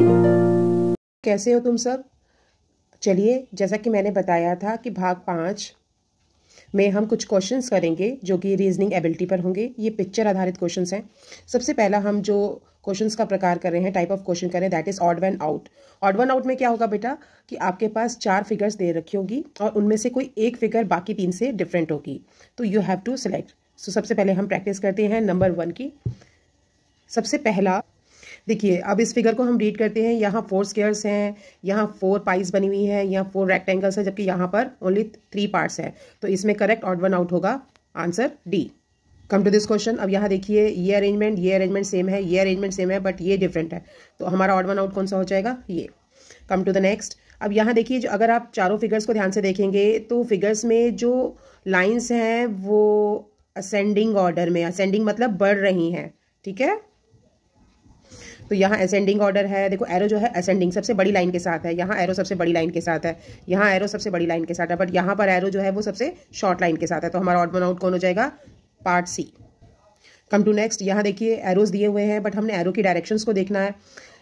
कैसे हो तुम सब चलिए जैसा कि मैंने बताया था कि भाग पाँच में हम कुछ क्वेश्चंस करेंगे जो कि रीजनिंग एबिलिटी पर होंगे ये पिक्चर आधारित क्वेश्चंस हैं सबसे पहला हम जो क्वेश्चंस का प्रकार कर रहे हैं टाइप ऑफ क्वेश्चन करें that is odd one out odd one out में क्या होगा बेटा कि आपके पास चार फिगर्स दे रखी होंगी और उनमें से कोई एक फिगर बाकी तीन से डिफरेंट होगी तो you have to select so सबसे पहले हम प्रैक्टिस करते हैं नंबर वन की सबसे पहला देखिए अब इस फिगर को हम रीड करते हैं यहाँ फोर स्केयर्स हैं यहाँ फोर पाइस बनी हुई हैं यहाँ फोर रेक्टेंगल्स हैं जबकि यहाँ पर ओनली थ्री पार्ट्स हैं तो इसमें करेक्ट ऑड वन आउट होगा answer D come to this question अब यहाँ देखिए ये अरेंजमेंट ये अरेंजमेंट सेम है ये अरेंजमेंट सेम है बट ये डिफरेंट है तो हमारा ऑड वन आउट कौन सा हो जाएगा ये कम टू द नेक्स्ट अब यहाँ देखिए जो अगर आप चारों फिगर्स को ध्यान से देखेंगे तो फिगर्स में जो लाइन्स हैं वो असेंडिंग ऑर्डर में असेंडिंग मतलब बढ़ रही हैं ठीक है तो यहाँ असेंडिंग ऑर्डर है देखो एरो जो है असेंडिंग सबसे बड़ी लाइन के साथ है यहाँ एरो सबसे बड़ी लाइन के साथ है यहाँ एरो सबसे बड़ी लाइन के साथ है बट यहाँ पर एरो जो है वो सबसे शॉर्ट लाइन के साथ है तो हमारा ऑर्ड वन आउट कौन हो जाएगा part C come to next यहाँ देखिए एरोज दिए हुए हैं बट हमने एरो की डायरेक्शंस को देखना है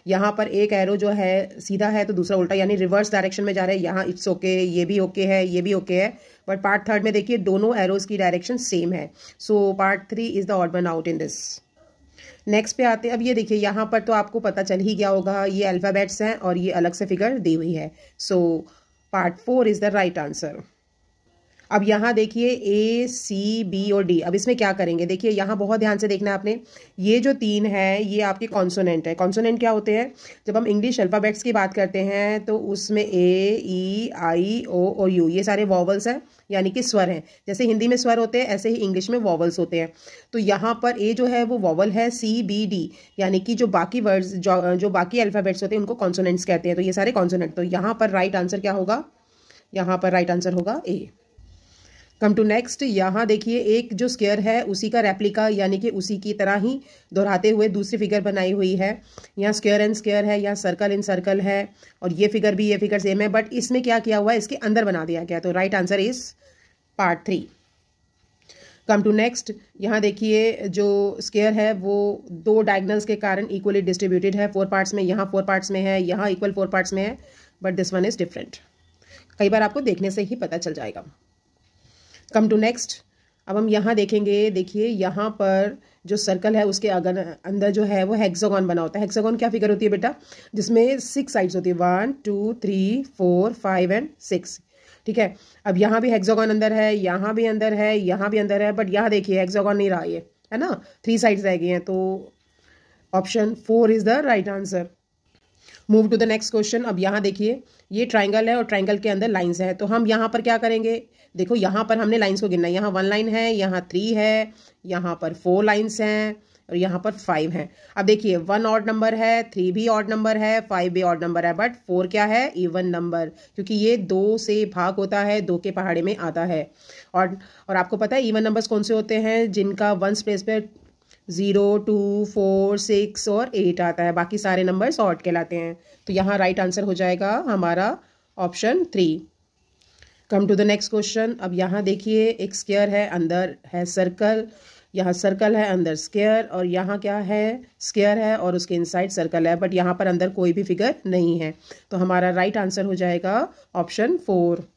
यहाँ पर एक एरो जो है सीधा है तो दूसरा उल्टा यानी रिवर्स डायरेक्शन में जा रहा है यहाँ इट्स ओके ये भी ओके okay है ये भी ओके okay है बट पार्ट थर्ड में देखिए दोनों एरोज की डायरेक्शन सेम है so part three is the odd one out in this next पे आते हैं अब ये देखिए यहाँ पर तो आपको पता चल ही गया होगा ये अल्फ़ाबेट्स हैं और ये अलग से फिगर दी हुई है so part four is the right answer अब यहाँ देखिए ए सी बी और डी अब इसमें क्या करेंगे देखिए यहाँ बहुत ध्यान से देखना है आपने ये जो तीन है ये आपके कॉन्सोनेंट है कॉन्सोनेंट क्या होते हैं जब हम इंग्लिश अल्फ़ाबेट्स की बात करते हैं तो उसमें ए ई आई ओ और यू ये सारे वॉवल्स हैं यानी कि स्वर हैं जैसे हिंदी में स्वर होते हैं ऐसे ही इंग्लिश में वॉवल्स होते हैं तो यहाँ पर ए जो है वो वॉवल है सी बी डी यानी कि जो बाकी वर्ड्स जो, जो बाकी अल्फ़ाबेट्स होते हैं उनको कॉन्सोनेंट्स कहते हैं तो ये सारे कॉन्सोनेंट तो यहाँ पर राइट आंसर क्या होगा यहाँ पर राइट आंसर होगा ए कम टू नेक्स्ट यहाँ देखिए एक जो स्केयर है उसी का रेप्लिका यानी कि उसी की तरह ही दोहराते हुए दूसरी फिगर बनाई हुई है यहाँ स्केयर एंड स्केयर है यहाँ सर्कल इन सर्कल है और ये फिगर भी ये फिगर सेम है बट इसमें क्या किया हुआ है इसके अंदर बना दिया गया तो right answer is part three come to next यहाँ देखिए जो स्केयर है वो दो डायग्नल्स के कारण इक्वली डिस्ट्रीब्यूटेड है फोर पार्ट्स में यहाँ फोर पार्ट्स में है यहाँ इक्वल फोर पार्ट्स में है but this one is different कई बार आपको देखने से ही पता चल जाएगा कम टू नेक्स्ट अब हम यहाँ देखेंगे देखिए यहाँ पर जो सर्कल है उसके अगर अंदर जो है वो हेक्सागोन बना होता है हेक्सागोन क्या फिगर होती है बेटा जिसमें सिक्स साइड्स होती है one two three four five and six ठीक है अब यहाँ भी हेक्सागोन अंदर है यहाँ भी अंदर है यहाँ भी अंदर है बट यहाँ देखिए हेक्सागोन नहीं रहा ये है ना थ्री साइड्स रह गई हैं तो option four is the right answer move to the next question अब यहाँ देखिए ये ट्राइंगल है और ट्राइंगल के अंदर लाइन्स है तो हम यहाँ पर क्या करेंगे देखो यहाँ पर हमने लाइन्स को गिनना है यहाँ वन लाइन है यहाँ थ्री है यहाँ पर फोर लाइन्स हैं और यहाँ पर फाइव हैं अब देखिए वन ऑड नंबर है थ्री भी ऑड नंबर है फाइव भी ऑड नंबर है बट फोर क्या है इवन नंबर क्योंकि ये दो से भाग होता है दो के पहाड़े में आता है और और आपको पता है इवन नंबर्स कौन से होते हैं जिनका वन स्पेस पे ज़ीरो टू फोर सिक्स और एट आता है बाकी सारे शॉर्ट के कहलाते हैं तो यहाँ राइट आंसर हो जाएगा हमारा option three come to the next question अब यहाँ देखिए एक स्केयर है अंदर है सर्कल यहाँ सर्कल है अंदर स्केयर और यहाँ क्या है स्केयर है और उसके इनसाइड सर्कल है बट यहाँ पर अंदर कोई भी फिगर नहीं है तो हमारा राइट right आंसर हो जाएगा option four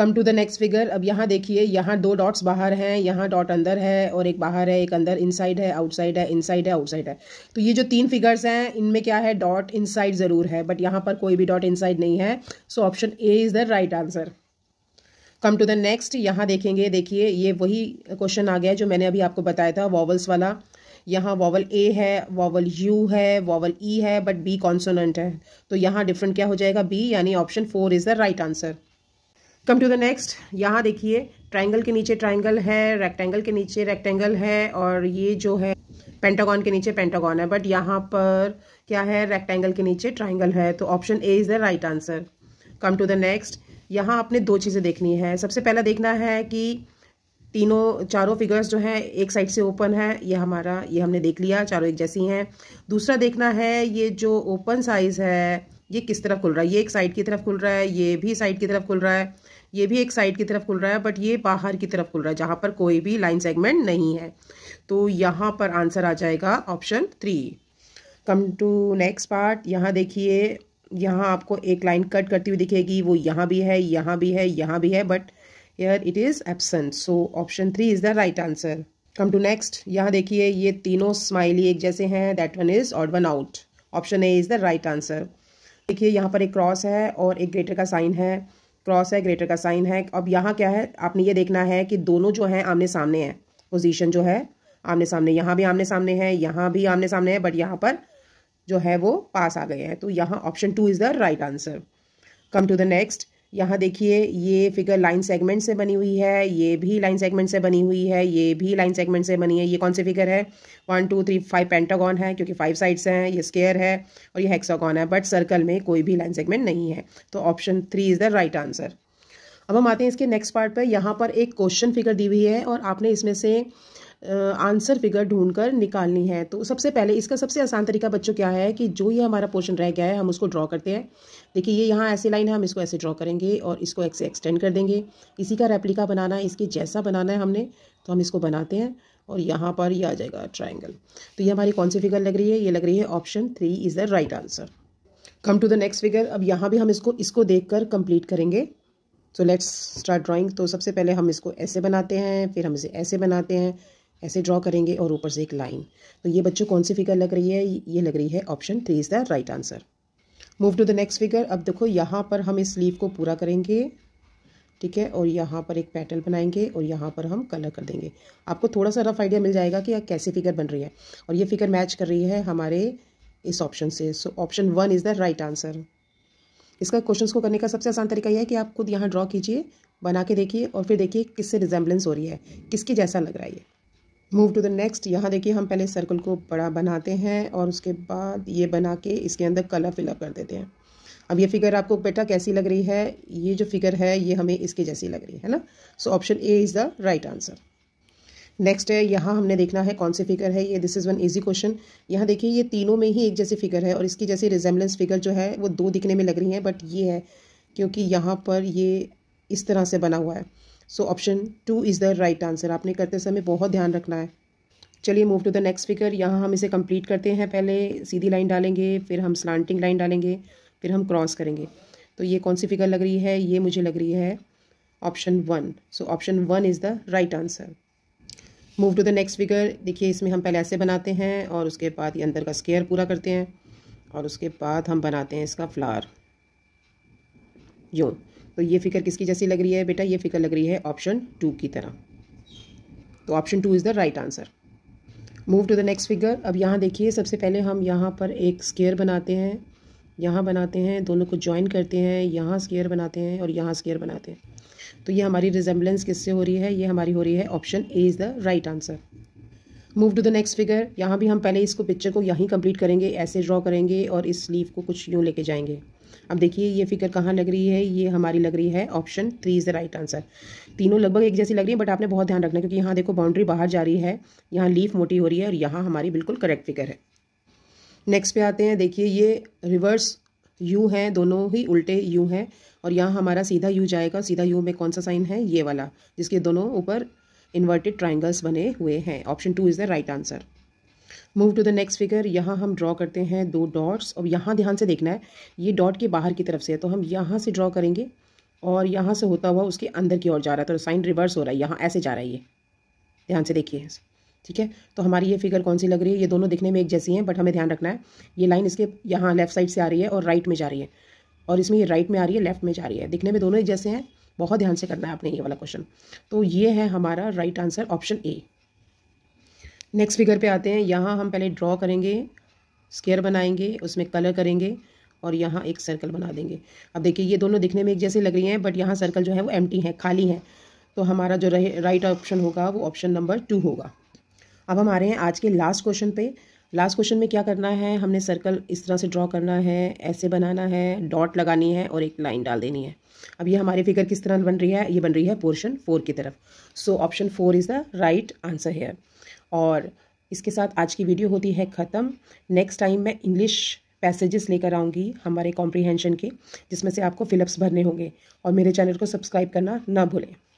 come to the next figure अब यहाँ देखिए यहाँ दो डॉट्स बाहर हैं यहाँ डॉट अंदर है और एक बाहर है एक अंदर इनसाइड है आउटसाइड है इनसाइड है आउटसाइड है तो ये जो तीन फिगर्स हैं इनमें क्या है डॉट इनसाइड ज़रूर है बट यहाँ पर कोई भी डॉट इनसाइड नहीं है so option A is the right answer come to the next यहाँ देखेंगे देखिए ये वही क्वेश्चन आ गया जो मैंने अभी आपको बताया था वॉवल्स वाला यहाँ वॉवल ए है वॉवल यू है वॉवल ई e है बट बी कॉन्सोनेंट है तो यहाँ डिफरेंट क्या हो जाएगा बी यानी option four is the right answer come to the next यहाँ देखिए ट्राइंगल के नीचे ट्राइंगल है रेक्टेंगल के नीचे रेक्टेंगल है और ये जो है पेंटागॉन के नीचे पेंटागॉन है बट यहाँ पर क्या है रेक्टेंगल के नीचे ट्राइंगल है तो option A is the right answer come to the next यहाँ आपने दो चीज़ें देखनी है सबसे पहला देखना है कि तीनों चारों फिगर्स जो हैं एक साइड से ओपन है ये हमारा ये हमने देख लिया चारों एक जैसी हैं दूसरा देखना है ये जो ओपन साइज़ है ये किस तरफ खुल रहा है ये एक साइड की तरफ खुल रहा है ये भी साइड की तरफ खुल रहा है ये भी एक साइड की तरफ खुल रहा है बट ये बाहर की तरफ खुल रहा है जहाँ पर कोई भी लाइन सेगमेंट नहीं है तो यहाँ पर आंसर आ जाएगा option three come to next part यहाँ देखिए यहाँ आपको एक लाइन कट करती हुई दिखेगी वो यहाँ भी है यहाँ भी है यहाँ भी है but here it is absent so option three is the right answer come to next यहाँ देखिए ये तीनों स्माइली एक जैसे हैं that one is odd one out option A is the right answer देखिए यहाँ पर एक क्रॉस है और एक ग्रेटर का साइन है क्रॉस है ग्रेटर का साइन है अब यहाँ क्या है आपने ये देखना है कि दोनों जो है आमने सामने है पोजीशन जो है आमने सामने यहाँ भी आमने सामने है यहाँ भी आमने सामने है बट यहाँ पर जो है वो पास आ गए हैं तो यहाँ option two is the right answer come to the next यहाँ देखिए ये फिगर लाइन सेगमेंट से बनी हुई है ये भी लाइन सेगमेंट से बनी हुई है ये भी लाइन सेगमेंट से बनी है ये कौन से फिगर है one two three five pentagon है क्योंकि फाइव साइड्स हैं ये स्केयर है और ये हेक्सागॉन है बट सर्कल में कोई भी लाइन सेगमेंट नहीं है तो option three is the right answer अब हम आते हैं इसके नेक्स्ट पार्ट पर यहाँ पर एक क्वेश्चन फिगर दी हुई है और आपने इसमें से आंसर फिगर ढूंढकर निकालनी है तो सबसे पहले इसका सबसे आसान तरीका बच्चों क्या है कि जो ये हमारा पोर्शन रह गया है हम उसको ड्रॉ करते हैं देखिए ये यहाँ ऐसी लाइन है हम इसको ऐसे ड्रॉ करेंगे और इसको ऐसे एक्सटेंड कर देंगे इसी का रेप्लिका बनाना है इसके जैसा बनाना है हमने तो हम इसको बनाते हैं और यहाँ पर ये आ जाएगा ट्राइंगल तो ये हमारी कौन सी फिगर लग रही है ये लग रही है option three is the right answer come to the next figure अब यहाँ भी हम इसको इसको देख कर कंप्लीट करेंगे सो लेट्स स्टार्ट ड्राइंग तो सबसे पहले हम इसको ऐसे बनाते हैं फिर हम इसे ऐसे बनाते हैं ऐसे ड्रॉ करेंगे और ऊपर से एक लाइन तो ये बच्चों कौन सी फिगर लग रही है ये लग रही है option three is the right answer move to the next figure अब देखो यहाँ पर हम इस स्लीव को पूरा करेंगे ठीक है और यहाँ पर एक पैटर्न बनाएंगे और यहाँ पर हम कलर कर देंगे आपको थोड़ा सा रफ आइडिया मिल जाएगा कि कैसी फिगर बन रही है और ये फिगर मैच कर रही है हमारे इस ऑप्शन से so option one is the right answer इसका क्वेश्चंस को करने का सबसे आसान तरीका यह है कि आप खुद यहाँ ड्रॉ कीजिए बना के देखिए और फिर देखिए किससे रिजेंबलेंस हो रही है किसके जैसा लग रहा है ये मूव टू द नेक्स्ट यहाँ देखिए हम पहले सर्कल को बड़ा बनाते हैं और उसके बाद ये बना के इसके अंदर कलर फिलअप कर देते हैं अब ये फिगर आपको बेटा कैसी लग रही है ये जो फिगर है ये हमें इसके जैसी लग रही है ना so option A is the right answer next है यहाँ हमने देखना है कौन सी फिगर है ये this is one easy question यहाँ देखिए ये तीनों में ही एक जैसी फिगर है और इसकी जैसी रिजेम्बलेंस फिगर जो है वो दो दिखने में लग रही है बट ये है क्योंकि यहाँ पर ये इस तरह से बना हुआ है so option two is the right answer आपने करते समय बहुत ध्यान रखना है चलिए move to the next figure यहाँ हम इसे कंप्लीट करते हैं पहले सीधी लाइन डालेंगे फिर हम स्लांटिंग लाइन डालेंगे फिर हम क्रॉस करेंगे तो ये कौन सी फिगर लग रही है ये मुझे लग रही है option one so option one is the right answer move to the next figure देखिए इसमें हम पहले ऐसे बनाते हैं और उसके बाद ये अंदर का स्केयर पूरा करते हैं और उसके बाद हम बनाते हैं इसका फ्लार यूँ तो ये फिकर किसकी जैसी लग रही है बेटा ये फिकर लग रही है ऑप्शन टू की तरह तो option two is the right answer move to the next figure अब यहाँ देखिए सबसे पहले हम यहाँ पर एक स्केयर बनाते हैं यहाँ बनाते हैं दोनों को ज्वाइन करते हैं यहाँ स्केयर बनाते हैं और यहाँ स्केयर बनाते हैं तो ये हमारी रिजेम्बलेंस किससे हो रही है ये हमारी हो रही है option A is the right answer move to the next figure यहाँ भी हम पहले इसको पिक्चर को यहीं कंप्लीट करेंगे ऐसे ड्रॉ करेंगे और इस लीव को कुछ यूँ लेके जाएंगे अब देखिए ये फिगर कहाँ लग रही है ये हमारी लग रही है option three is the right answer तीनों लगभग एक जैसी लग रही है बट आपने बहुत ध्यान रखना क्योंकि यहाँ देखो बाउंड्री बाहर जा रही है यहाँ लीफ मोटी हो रही है और यहाँ हमारी बिल्कुल करेक्ट फिगर है नेक्स्ट पे आते हैं देखिए ये रिवर्स यू हैं दोनों ही उल्टे यू हैं और यहाँ हमारा सीधा यू जाएगा सीधा यू में कौन सा साइन है ये वाला जिसके दोनों ऊपर इन्वर्टेड ट्राइंगल्स बने हुए हैं option two is the right answer move to the next figure यहाँ हम ड्रॉ करते हैं दो डॉट्स और यहाँ ध्यान से देखना है ये डॉट के बाहर की तरफ से है तो हम यहाँ से ड्रॉ करेंगे और यहाँ से होता हुआ उसके अंदर की ओर जा रहा है तो साइन रिवर्स हो रहा है यहाँ ऐसे जा रहा है ये ध्यान से देखिए ठीक है तो हमारी ये फिगर कौन सी लग रही है ये दोनों दिखने में एक जैसी हैं बट हमें ध्यान रखना है ये लाइन इसके यहाँ लेफ्ट साइड से आ रही है और राइट में जा रही है और इसमें ये राइट में आ रही है लेफ्ट में जा रही है दिखने में दोनों एक जैसे हैं बहुत ध्यान से करना है आपने ये वाला क्वेश्चन तो ये है हमारा right answer option A next figure पे आते हैं यहाँ हम पहले ड्रॉ करेंगे स्केयर बनाएंगे उसमें कलर करेंगे और यहाँ एक सर्कल बना देंगे अब देखिए ये दोनों दिखने में एक जैसे लग रही हैं बट यहाँ सर्कल जो है वो एम है खाली है तो हमारा जो राइट ऑप्शन होगा वो ऑप्शन नंबर टू होगा अब हम आ रहे हैं आज के लास्ट क्वेश्चन पे लास्ट क्वेश्चन में क्या करना है हमने सर्कल इस तरह से ड्रॉ करना है ऐसे बनाना है डॉट लगानी है और एक लाइन डाल देनी है अब ये हमारी फिगर किस तरह बन रही है ये बन रही है पोर्शन फोर की तरफ so option four is the right answer here और इसके साथ आज की वीडियो होती है ख़त्म नेक्स्ट टाइम मैं इंग्लिश पैसेजेस लेकर आऊँगी हमारे कॉम्प्रीहेंशन के जिसमें से आपको फिलअप्स भरने होंगे और मेरे चैनल को सब्सक्राइब करना ना भूलें